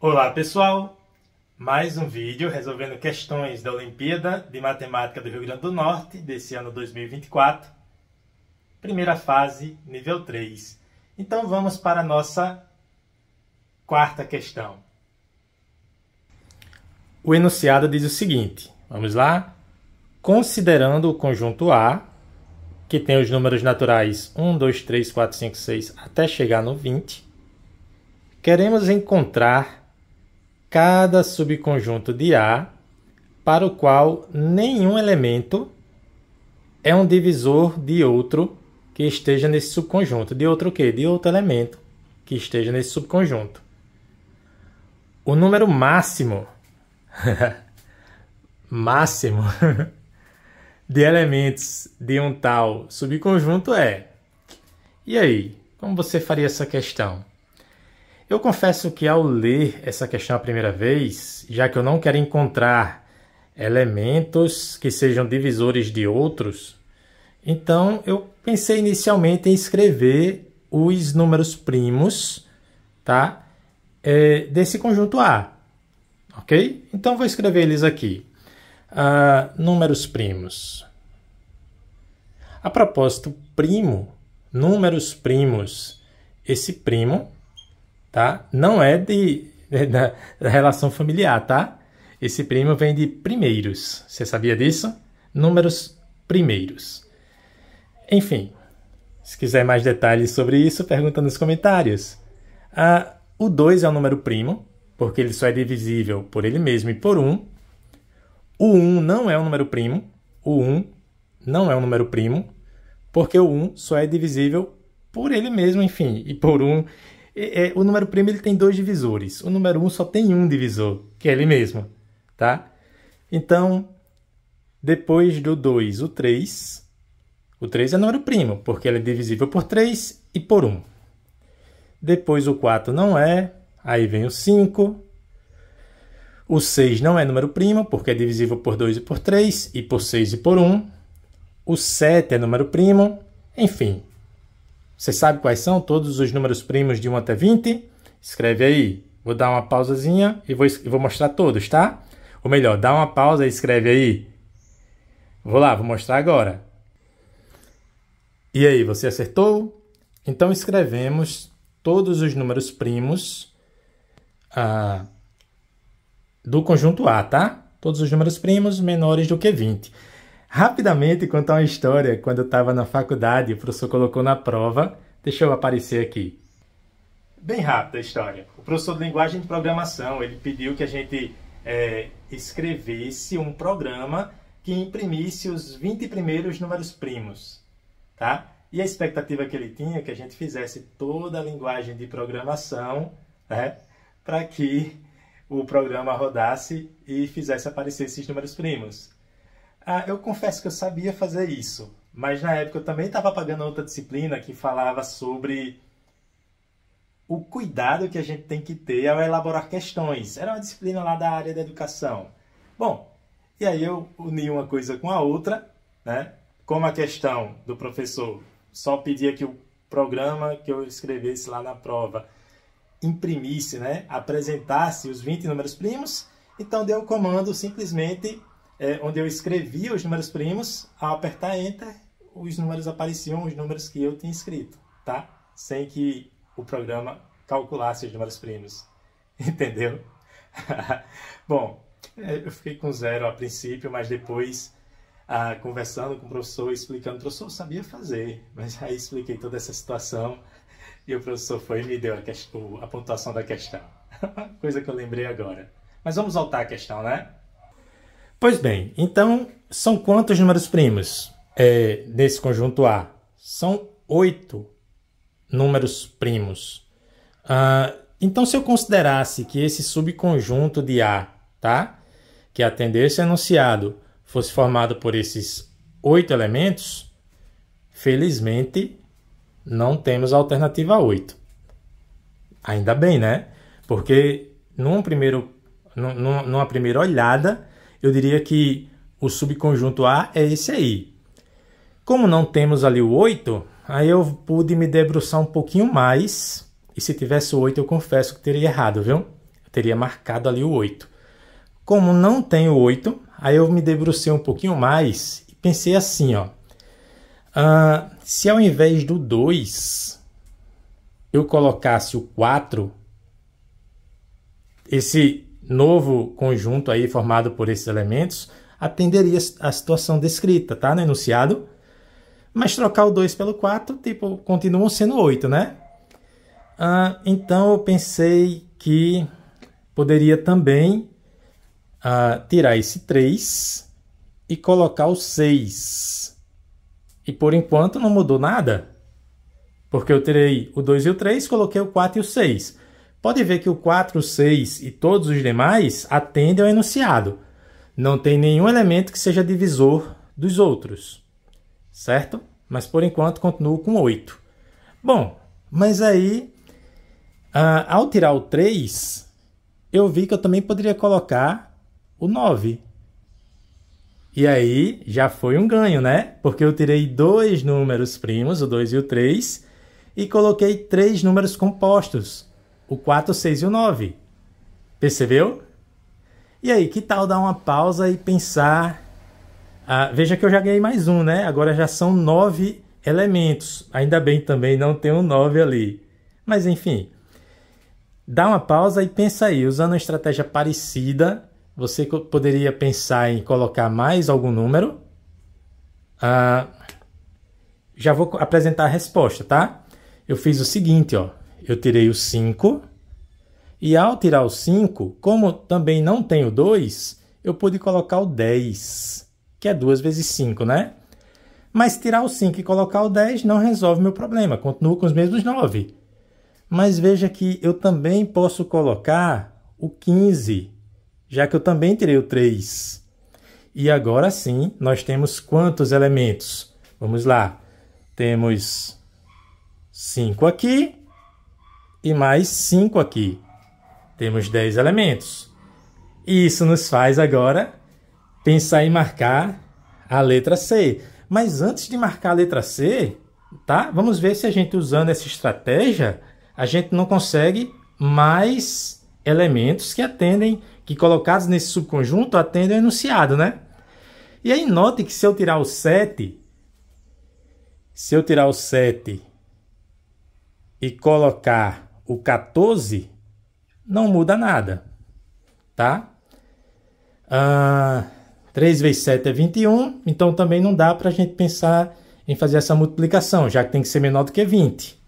Olá pessoal, mais um vídeo resolvendo questões da Olimpíada de Matemática do Rio Grande do Norte desse ano 2024, primeira fase, nível 3. Então vamos para a nossa quarta questão. O enunciado diz o seguinte, vamos lá? Considerando o conjunto A, que tem os números naturais 1, 2, 3, 4, 5, 6 até chegar no 20, queremos encontrar cada subconjunto de A para o qual nenhum elemento é um divisor de outro que esteja nesse subconjunto. De outro quê? De outro elemento que esteja nesse subconjunto. O número máximo, máximo de elementos de um tal subconjunto é. E aí, como você faria essa questão? Eu confesso que ao ler essa questão a primeira vez, já que eu não quero encontrar elementos que sejam divisores de outros, então eu pensei inicialmente em escrever os números primos tá? É, desse conjunto A. Ok? Então vou escrever eles aqui. Uh, números primos. A propósito, primo, números primos. Esse primo tá? Não é de, da, relação familiar, tá? Esse primo vem de primeiros. Você sabia disso? Números primeiros. Enfim, se quiser mais detalhes sobre isso, pergunta nos comentários. Ah, o 2 é o número primo, porque ele só é divisível por ele mesmo e por 1. Um. O 1 um não é o número primo. O 1 um não é o número primo, porque o 1 só é divisível por ele mesmo, enfim, e por 1 um é, é, o número primo ele tem dois divisores. O número 1 um só tem um divisor, que é ele mesmo, tá? Então, depois do 2, o 3. O 3 é número primo, porque ele é divisível por 3 e por 1. Um. Depois o 4 não é, aí vem o 5. O 6 não é número primo, porque é divisível por 2 e por 3, e por 6 e por 1. Um. O 7 é número primo. Enfim, você sabe quais são todos os números primos de 1 até 20? Escreve aí. Vou dar uma pausazinha e vou, vou mostrar todos, tá? Ou melhor, dá uma pausa e escreve aí. Vou lá, vou mostrar agora. E aí, você acertou? Então escrevemos todos os números primos ah, do conjunto A, tá? Todos os números primos menores do que 20 rapidamente contar uma história. Quando eu estava na faculdade, o professor colocou na prova. Deixa eu aparecer aqui. Bem rápida a história. O professor de linguagem de programação ele pediu que a gente é, escrevesse um programa que imprimisse os 20 primeiros números primos, tá? E a expectativa que ele tinha é que a gente fizesse toda a linguagem de programação, né, para que o programa rodasse e fizesse aparecer esses números primos. Ah, eu confesso que eu sabia fazer isso, mas na época eu também estava pagando outra disciplina que falava sobre o cuidado que a gente tem que ter ao elaborar questões. Era uma disciplina lá da área da educação. Bom, e aí eu uni uma coisa com a outra, né? Como a questão do professor só pedia que o programa que eu escrevesse lá na prova imprimisse, né? apresentasse os 20 números primos, então deu o comando simplesmente é, onde eu escrevia os números primos, ao apertar Enter, os números apareciam, os números que eu tinha escrito, tá? Sem que o programa calculasse os números primos, entendeu? Bom, é, eu fiquei com zero a princípio, mas depois, ah, conversando com o professor, explicando, o professor sabia fazer, mas aí expliquei toda essa situação e o professor foi e me deu a, questão, a pontuação da questão. Coisa que eu lembrei agora. Mas vamos voltar à questão, né? Pois bem, então são quantos números primos é, nesse conjunto A? São oito números primos. Ah, então, se eu considerasse que esse subconjunto de A, tá? que atendesse esse enunciado, fosse formado por esses oito elementos, felizmente não temos a alternativa 8. Ainda bem, né? Porque num primeiro, num, numa primeira olhada, eu diria que o subconjunto A é esse aí. Como não temos ali o 8, aí eu pude me debruçar um pouquinho mais. E se tivesse o 8, eu confesso que teria errado, viu? Eu teria marcado ali o 8. Como não tem o 8, aí eu me debrucei um pouquinho mais e pensei assim, ó. Uh, se ao invés do 2 eu colocasse o 4, esse novo conjunto aí formado por esses elementos atenderia a situação descrita, tá? No enunciado. Mas trocar o 2 pelo 4, tipo, continuam sendo 8, né? Ah, então eu pensei que poderia também ah, tirar esse 3 e colocar o 6. E por enquanto não mudou nada, porque eu tirei o 2 e o 3, coloquei o 4 e o 6 pode ver que o 4, 6 e todos os demais atendem ao enunciado. Não tem nenhum elemento que seja divisor dos outros, certo? Mas por enquanto continuo com 8. Bom, mas aí, uh, ao tirar o 3, eu vi que eu também poderia colocar o 9. E aí já foi um ganho, né? Porque eu tirei dois números primos, o 2 e o 3, e coloquei três números compostos, o 4, 6 e o 9. Percebeu? E aí, que tal dar uma pausa e pensar? Ah, veja que eu já ganhei mais um, né? Agora já são nove elementos. Ainda bem também não tem um nove ali. Mas enfim, dá uma pausa e pensa aí. Usando uma estratégia parecida, você poderia pensar em colocar mais algum número. Ah, já vou apresentar a resposta, tá? Eu fiz o seguinte, ó eu tirei o 5. E ao tirar o 5, como também não tenho 2, eu pude colocar o 10, que é 2 vezes 5, né? Mas tirar o 5 e colocar o 10 não resolve o meu problema, continuo com os mesmos 9. Mas veja que eu também posso colocar o 15, já que eu também tirei o 3. E agora sim, nós temos quantos elementos? Vamos lá. Temos 5 aqui, e mais 5 aqui. Temos 10 elementos. E isso nos faz agora pensar em marcar a letra C. Mas antes de marcar a letra C, tá? Vamos ver se a gente usando essa estratégia, a gente não consegue mais elementos que atendem, que colocados nesse subconjunto atendem ao enunciado, né? E aí note que se eu tirar o 7, se eu tirar o 7 e colocar o 14, não muda nada, tá? Ah, 3 vezes 7 é 21, então também não dá para a gente pensar em fazer essa multiplicação, já que tem que ser menor do que 20.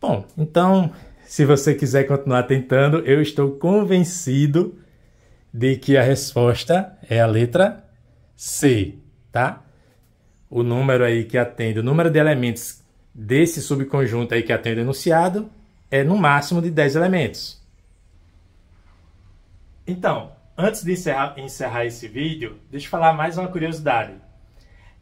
Bom, então, se você quiser continuar tentando, eu estou convencido de que a resposta é a letra C, tá? O número aí que atende, o número de elementos desse subconjunto aí que atende o enunciado é no máximo de 10 elementos. Então, antes de encerrar, encerrar esse vídeo, deixa eu falar mais uma curiosidade.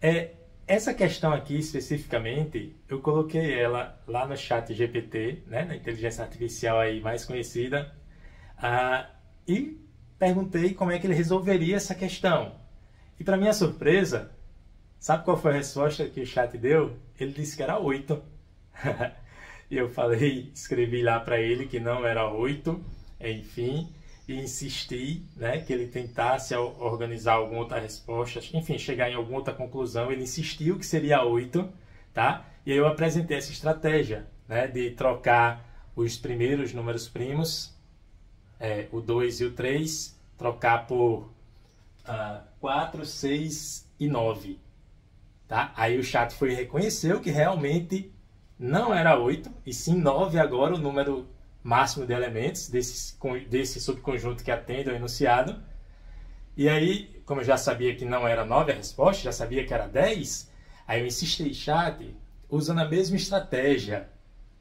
É, essa questão aqui, especificamente, eu coloquei ela lá no chat GPT, né, na inteligência artificial aí mais conhecida, ah, e perguntei como é que ele resolveria essa questão. E para minha surpresa, sabe qual foi a resposta que o chat deu? Ele disse que era 8. E eu falei, escrevi lá para ele que não era oito, enfim, e insisti, né, que ele tentasse organizar alguma outra resposta, enfim, chegar em alguma outra conclusão. Ele insistiu que seria oito, tá? E aí eu apresentei essa estratégia, né, de trocar os primeiros números primos, é, o 2 e o 3, trocar por uh, 4, 6 e 9. Tá? Aí o chat foi reconheceu que realmente não era 8, e sim 9 agora, o número máximo de elementos desse, desse subconjunto que atende ao enunciado. E aí, como eu já sabia que não era 9 a resposta, já sabia que era 10, aí eu insisti, chat, usando a mesma estratégia.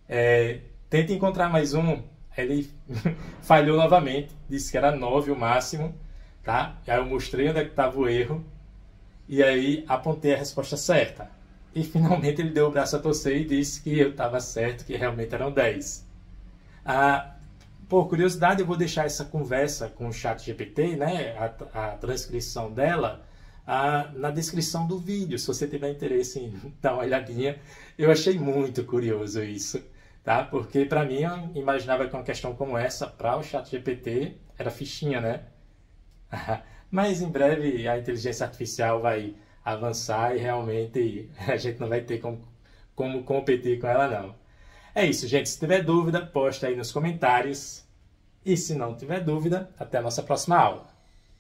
É, tenta encontrar mais um. Ele falhou novamente, disse que era 9 o máximo, tá? Aí eu mostrei onde é estava o erro e aí apontei a resposta certa. E finalmente ele deu o braço a torcer e disse que eu estava certo, que realmente eram 10. Ah, por curiosidade, eu vou deixar essa conversa com o chat GPT, né, a, a transcrição dela, ah, na descrição do vídeo, se você tiver interesse em dar uma olhadinha. Eu achei muito curioso isso, tá? Porque para mim, eu imaginava que uma questão como essa, para o chat GPT, era fichinha, né? Mas em breve a inteligência artificial vai avançar e realmente a gente não vai ter como, como competir com ela não. É isso, gente. Se tiver dúvida, posta aí nos comentários. E se não tiver dúvida, até a nossa próxima aula.